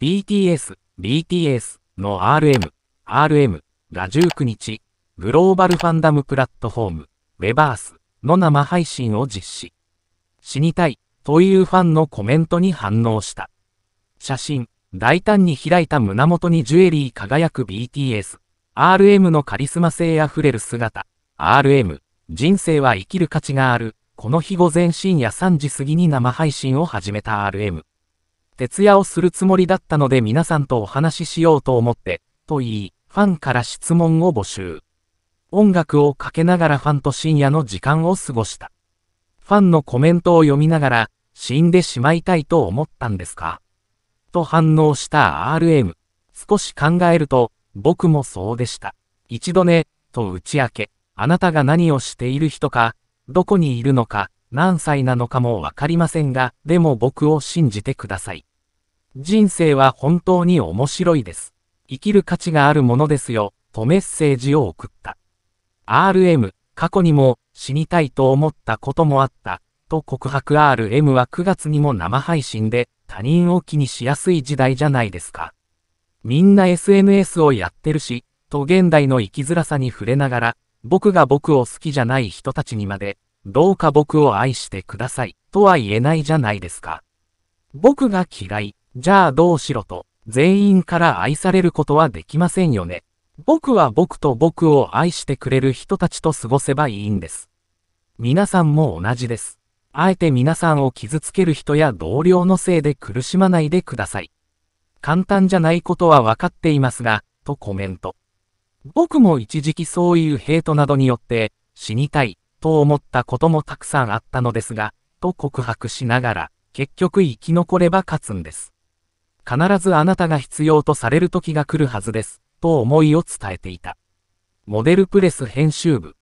BTS、BTS の RM、RM が19日、グローバルファンダムプラットフォーム、ウェバースの生配信を実施。死にたいというファンのコメントに反応した。写真、大胆に開いた胸元にジュエリー輝く BTS、RM のカリスマ性あふれる姿、RM、人生は生きる価値がある、この日午前深夜3時過ぎに生配信を始めた RM。徹夜をするつもりだったので皆さんとお話ししようと思って、と言い、ファンから質問を募集。音楽をかけながらファンと深夜の時間を過ごした。ファンのコメントを読みながら、死んでしまいたいと思ったんですかと反応した RM。少し考えると、僕もそうでした。一度ね、と打ち明け、あなたが何をしている人か、どこにいるのか、何歳なのかもわかりませんが、でも僕を信じてください。人生は本当に面白いです。生きる価値があるものですよ、とメッセージを送った。RM、過去にも死にたいと思ったこともあった、と告白 RM は9月にも生配信で他人を気にしやすい時代じゃないですか。みんな SNS をやってるし、と現代の生きづらさに触れながら、僕が僕を好きじゃない人たちにまでどうか僕を愛してください、とは言えないじゃないですか。僕が嫌い、じゃあどうしろと、全員から愛されることはできませんよね。僕は僕と僕を愛してくれる人たちと過ごせばいいんです。皆さんも同じです。あえて皆さんを傷つける人や同僚のせいで苦しまないでください。簡単じゃないことはわかっていますが、とコメント。僕も一時期そういうヘイトなどによって、死にたい、と思ったこともたくさんあったのですが、と告白しながら、結局生き残れば勝つんです。必ずあなたが必要とされる時が来るはずです、と思いを伝えていた。モデルプレス編集部